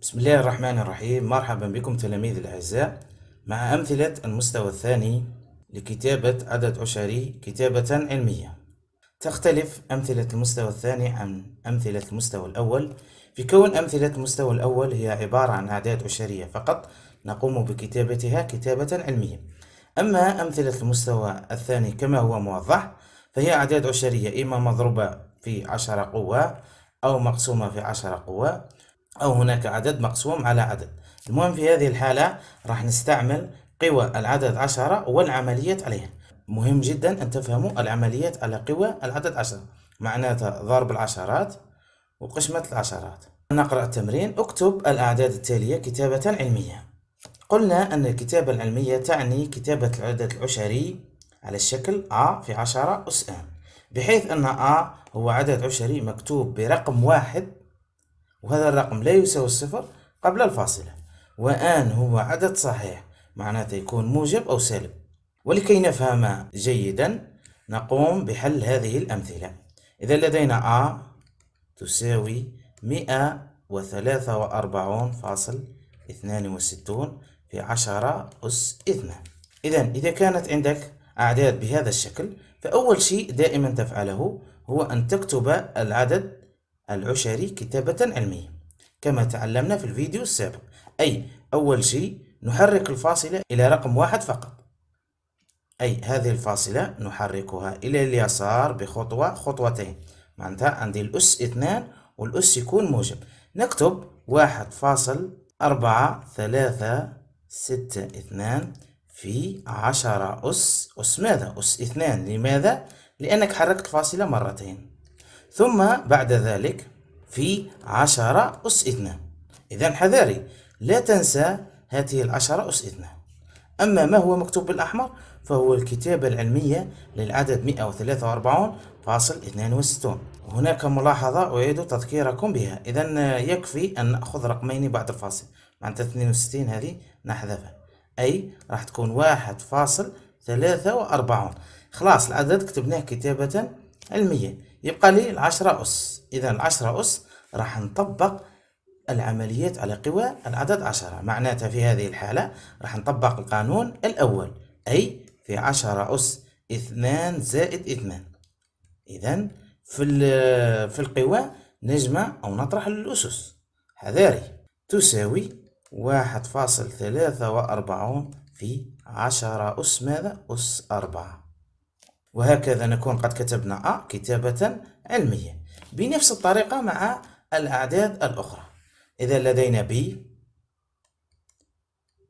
بسم الله الرحمن الرحيم مرحبا بكم تلاميذ الأعزاء مع أمثلة المستوى الثاني لكتابة عدد عشري كتابة علمية تختلف أمثلة المستوى الثاني عن أمثلة المستوى الأول في كون أمثلة المستوى الأول هي عبارة عن أعداد عشرية فقط نقوم بكتابتها كتابة علمية أما أمثلة المستوى الثاني كما هو موضح فهي أعداد عشرية إما مضروبة في عشرة قوة أو مقسومة في عشرة قوة أو هناك عدد مقسوم على عدد المهم في هذه الحالة راح نستعمل قوى العدد عشرة والعمليات عليها مهم جدا أن تفهموا العمليات على قوى العدد عشرة معناتها ضرب العشرات وقسمة العشرات نقرأ التمرين اكتب الأعداد التالية كتابة علمية قلنا أن الكتابة العلمية تعني كتابة العدد العشري على الشكل أ في عشرة أس أن بحيث أن أ هو عدد عشري مكتوب برقم واحد وهذا الرقم لا يساوي الصفر قبل الفاصلة وآن هو عدد صحيح معناته يكون موجب أو سالب ولكي نفهم جيدا نقوم بحل هذه الأمثلة إذا لدينا A تساوي 143.62 في 10 أس 2 إذا إذا كانت عندك أعداد بهذا الشكل فأول شيء دائما تفعله هو أن تكتب العدد العشري كتابة علمية كما تعلمنا في الفيديو السابق أي أول شيء نحرك الفاصلة إلى رقم واحد فقط أي هذه الفاصلة نحركها إلى اليسار بخطوة خطوتين معناتها عندي الأس اثنان والأس يكون موجب نكتب واحد فاصل أربعة ثلاثة ستة اثنان في عشرة أس أس ماذا؟ أس اثنان لماذا؟ لأنك حركت الفاصلة مرتين ثم بعد ذلك في عشرة أس إثنان إذا حذاري لا تنسى هذه العشرة أس إثنان أما ما هو مكتوب بالأحمر فهو الكتابة العلمية للعدد 143.62 هناك ملاحظة أعيد تذكيركم بها إذا يكفي أن نأخذ رقمين بعد الفاصل معناتها 62 هذه نحذفها أي راح تكون واحد فاصل ثلاثة وأربعون خلاص العدد كتبناه كتابة علمية يبقى لي العشرة أس إذا العشرة أس راح نطبق العمليات على قوى العدد عشرة معناتها في هذه الحالة راح نطبق القانون الأول أي في عشرة أس اثنان زائد اثنان إذا في في القوى نجمع أو نطرح الأسس حذاري تساوي واحد فاصل ثلاثة وأربعون في عشرة أس ماذا؟ أس أربعة وهكذا نكون قد كتبنا أ كتابة علمية بنفس الطريقة مع الأعداد الأخرى إذا لدينا ب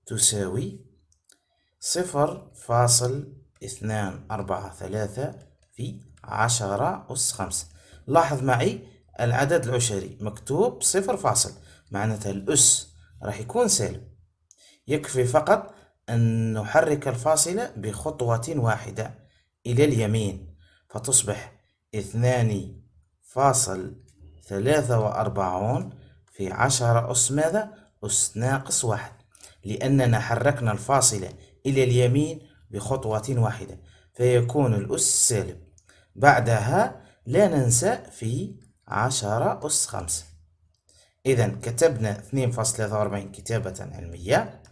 تساوي صفر فاصل اثنان أربعة ثلاثة في عشرة أس خمسة لاحظ معي العدد العشري مكتوب صفر فاصل معناتها الأس راح يكون سالب يكفي فقط أن نحرك الفاصلة بخطوة واحدة إلى اليمين فتصبح اثنان فاصل ثلاثة وأربعون في عشرة أس ماذا؟ أس ناقص واحد لأننا حركنا الفاصلة إلى اليمين بخطوة واحدة فيكون الأس سالب بعدها لا ننسى في عشرة أس خمسة إذا كتبنا اثنين فاصل ثلاثة وأربعين كتابة علمية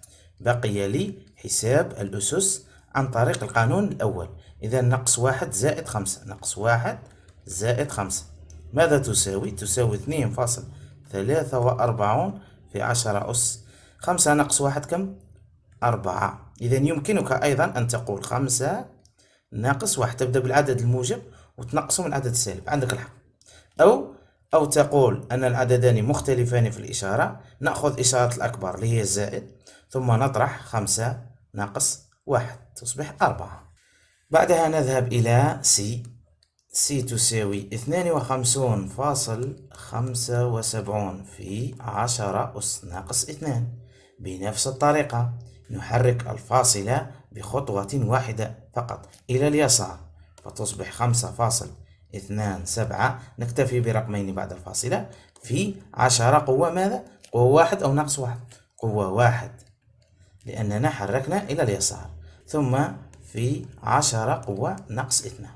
بقي لي حساب الأسس عن طريق القانون الأول إذا نقص واحد زائد خمسة نقص واحد زائد خمسة ماذا تساوي؟ تساوي اثنين فاصل ثلاثة وأربعون في عشرة أس خمسة نقص واحد كم؟ أربعة إذا يمكنك أيضا أن تقول خمسة ناقص واحد تبدأ بالعدد الموجب وتنقصه من عدد السالب عندك الحق أو أو تقول أن العددان مختلفان في الإشارة نأخذ إشارة الأكبر اللي هي الزائد ثم نطرح خمسة ناقص واحد تصبح أربعة بعدها نذهب إلى سي سي تساوي اثنان وخمسون فاصل خمسة وسبعون في عشرة أس ناقص اثنان بنفس الطريقة نحرك الفاصلة بخطوة واحدة فقط إلى اليسار فتصبح خمسة فاصل اثنان سبعة نكتفي برقمين بعد الفاصلة في عشرة قوة ماذا؟ قوة واحد أو ناقص واحد قوة واحد لأننا حركنا إلى اليسار ثم في عشرة قوة نقص اثنان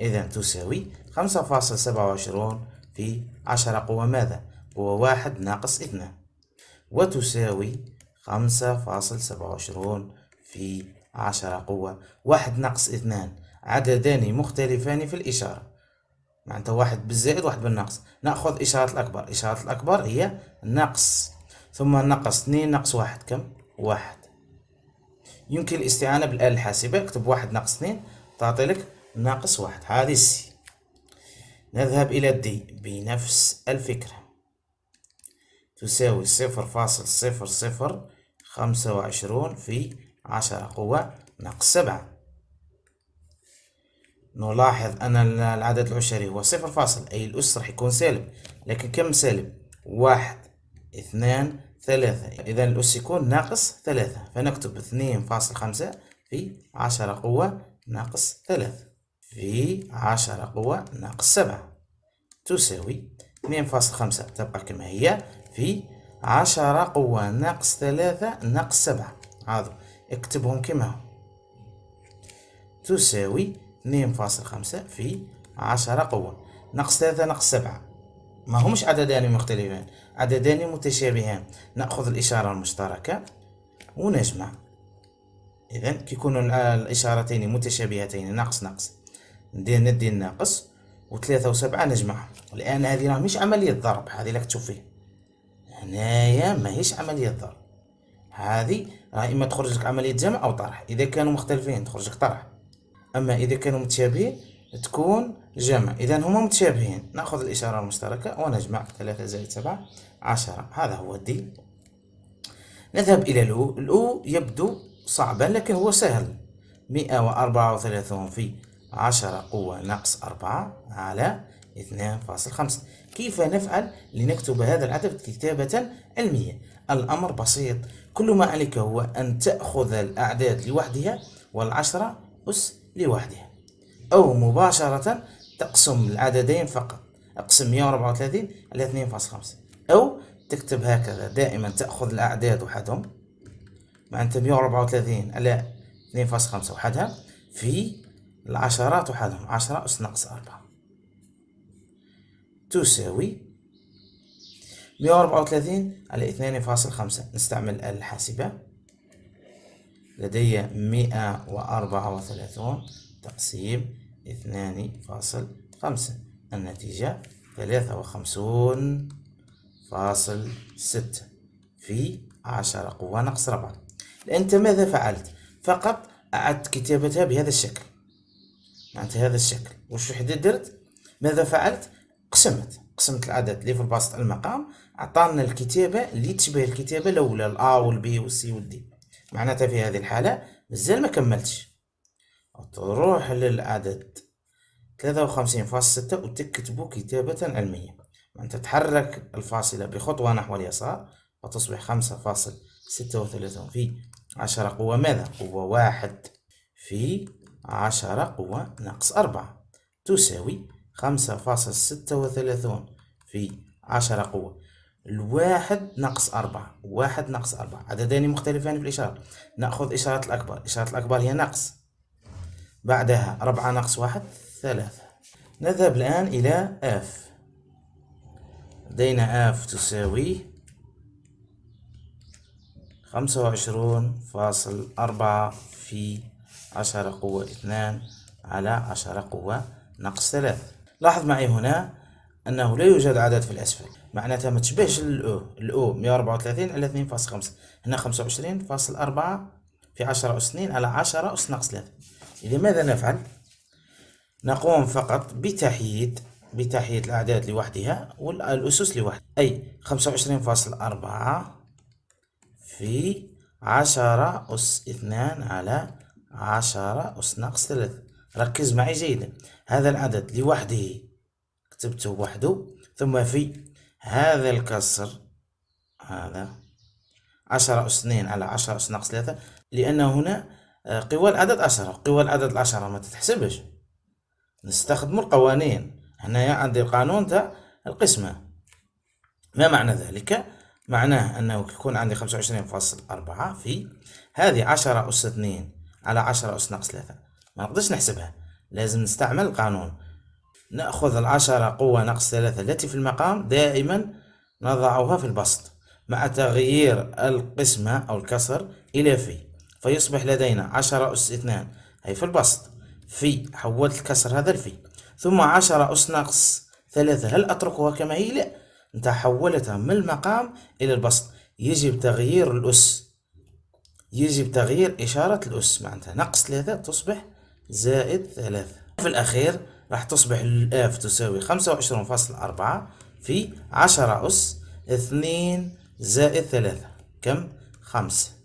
إذا تساوي خمسة فاصل سبعة وعشرون في عشرة قوة ماذا؟ قوة واحد ناقص اثنان وتساوي خمسة فاصل سبعة وعشرون في عشرة قوة واحد ناقص اثنان عددان مختلفان في الإشارة معناتها واحد بالزائد واحد بالنقص نأخذ إشارة الأكبر إشارة الأكبر هي نقص ثم نقص اثنين نقص واحد كم؟ واحد يمكن الاستعانة بالآلة الحاسبة اكتب واحد ناقص اثنين تعطي لك ناقص واحد هذه السي نذهب إلى الدي بنفس الفكرة تساوي صفر فاصل صفر صفر خمسة وعشرون في عشرة قوة ناقص سبعة نلاحظ أن العدد العشري هو صفر فاصل أي الأس راح يكون سالب لكن كم سالب واحد اثنان ثلاثة إذا الأس يكون ناقص ثلاثة فنكتب اثنين فاصل خمسة في عشرة قوة ناقص ثلاثة في عشرة قوة ناقص سبعة تساوي اثنين فاصل خمسة تبقى كما هي في عشرة قوة ناقص ثلاثة ناقص سبعة هذا اكتبهم كما هو تساوي اثنين فاصل خمسة في عشرة قوة ناقص ثلاثة ناقص سبعة ما همش عددان مختلفان عددان متشابهان نأخذ الإشارة المشتركة ونجمع إذا كيكون الإشارتين متشابهتين ناقص ناقص ندير ندي الناقص وثلاثة وسبعة نجمعهم الآن هذه راه مش عملية ضرب هذه راك تشوف فيه هنايا ماهيش عملية ضرب هذه راه إما تخرج لك عملية جمع أو طرح إذا كانوا مختلفين تخرج لك طرح أما إذا كانوا متشابهين تكون جمع إذا هما متشابهين نأخذ الإشارة المشتركة ونجمع ثلاثة زائد سبعة عشرة هذا هو الدي نذهب إلى الأو الأو يبدو صعبا لكن هو سهل مئة وأربعة وثلاثون في عشرة قوة ناقص أربعة على اثنان فاصل خمسة كيف نفعل لنكتب هذا العدد كتابة علمية الأمر بسيط كل ما عليك هو أن تأخذ الأعداد لوحدها والعشرة أس لوحدها أو مباشرة تقسم العددين فقط اقسم 134 على 2.5 او تكتب هكذا دائما تأخذ الأعداد وحدهم معناتها 134 على 2.5 وحدها في العشرات وحدهم 10 أس ناقص 4 تساوي 134 على 2.5 نستعمل الحاسبة لدي 134 تقسيم اثنان فاصل خمسة النتيجة ثلاثة وخمسون فاصل ستة في عشرة قوة ناقص ربعة أنت ماذا فعلت؟ فقط أعدت كتابتها بهذا الشكل معناتها هذا الشكل وش وحدة درت؟ ماذا فعلت؟ قسمت قسمت العدد اللي في الباسط المقام عطانا الكتابة اللي تشبه الكتابة الأولى الأ والبي والسي والدي معناتها في هذه الحالة مازال ما كملتش وتروح للعدد 53.6 وتكتبه كتابة علمية أنت تتحرك الفاصلة بخطوة نحو اليسار فتصبح 5.36 في 10 قوة ماذا؟ قوة واحد في 10 قوة ناقص 4 تساوي 5.36 في 10 قوة الواحد ناقص أربعة واحد ناقص أربعة عددان مختلفان في الإشارة نأخذ إشارة الأكبر إشارة الأكبر هي نقص بعدها أربعة ناقص واحد ثلاثة نذهب الآن إلى F لدينا F تساوي خمسة وعشرون فاصل أربعة في عشرة قوة اثنان على عشرة قوة ناقص ثلاثة لاحظ معي هنا أنه لا يوجد عدد في الأسفل معناتها ما تشبهش الأو الأو وثلاثين على اثنين فاصل خمسة هنا خمسة وعشرين فاصل أربعة في عشرة أس اثنين على عشرة أس ناقص ثلاثة إذا ماذا نفعل؟ نقوم فقط بتحييد بتحييد الأعداد لوحدها والأسس لوحدها أي خمسة وعشرين فاصل أربعة في عشرة أس اثنان على عشرة أس ناقص ثلاثة ركز معي جيدا هذا العدد لوحده كتبته وحده ثم في هذا الكسر هذا عشرة أس اثنين على عشرة أس ناقص ثلاثة لأن هنا قوى العدد عشرة قوى العدد العشرة ما تتحسبش نستخدم القوانين هنايا عندي القانون تاع القسمة ما معنى ذلك معناه أنه يكون عندي خمسة وعشرين فاصل أربعة في هذه عشرة أس اثنين على عشرة أس ناقص ثلاثة ما نقدرش نحسبها لازم نستعمل القانون نأخذ العشرة قوة ناقص ثلاثة التي في المقام دائما نضعها في البسط مع تغيير القسمة أو الكسر إلى في فيصبح لدينا عشرة أس اثنان هي في البسط في حولت الكسر هذا الفي ثم عشرة أس ناقص ثلاثة هل أتركها كما هي؟ لا أنت حولتها من المقام إلى البسط يجب تغيير الأس يجب تغيير إشارة الأس معناتها نقص ثلاثة تصبح زائد ثلاثة في الأخير راح تصبح الآف تساوي خمسة وعشرون فاصل أربعة في عشرة أس اثنين زائد ثلاثة كم؟ خمسة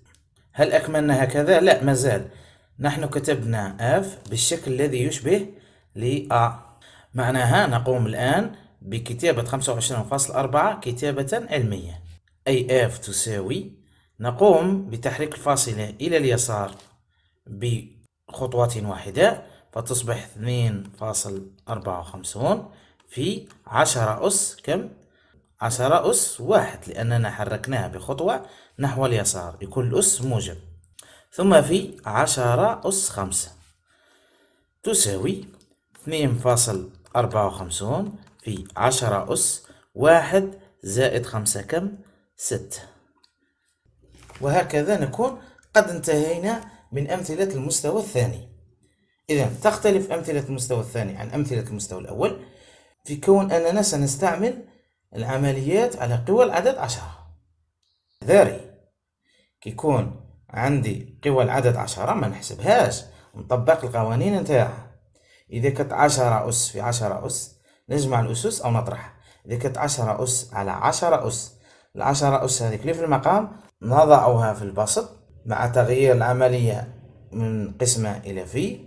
هل أكملنا هكذا؟ لا مازال نحن كتبنا F بالشكل الذي يشبه لـ A معناها نقوم الآن بكتابة 25.4 كتابة علمية أي F تساوي نقوم بتحريك الفاصلة إلى اليسار بخطوة واحدة فتصبح 2.54 في 10 أس كم؟ عشرة أس واحد لأننا حركناها بخطوة نحو اليسار يكون الأس موجب ثم في عشرة أس خمسة تساوي اثنين فاصل أربعة وخمسون في عشرة أس واحد زائد خمسة كم ستة وهكذا نكون قد انتهينا من أمثلة المستوى الثاني إذا تختلف أمثلة المستوى الثاني عن أمثلة المستوى الأول في كون أننا سنستعمل العمليات على قوى العدد عشرة ذاري كيكون عندي قوى العدد عشرة ما نحسبهاش نطبق القوانين نتاعها إذا كانت عشرة أس في عشرة أس نجمع الأسس أو نطرحها إذا كانت عشرة أس على عشرة أس العشرة أس هذيك اللي في المقام نضعها في البسط مع تغيير العملية من قسمة إلى في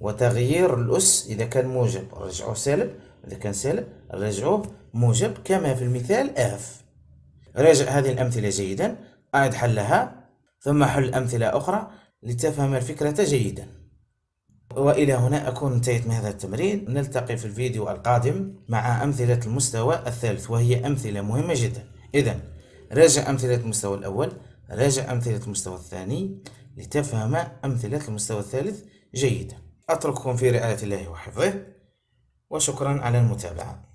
وتغيير الأس إذا كان موجب رجعوه سالب إذا كان سالب رجعوه موجب كما في المثال اف راجع هذه الأمثلة جيدا أعد حلها ثم حل أمثلة أخرى لتفهم الفكرة جيدا وإلى هنا أكون انتهيت من هذا التمرين نلتقي في الفيديو القادم مع أمثلة المستوى الثالث وهي أمثلة مهمة جدا إذا راجع أمثلة المستوى الأول راجع أمثلة المستوى الثاني لتفهم أمثلة المستوى الثالث جيدا أترككم في رعاية الله وحفظه وشكرا على المتابعة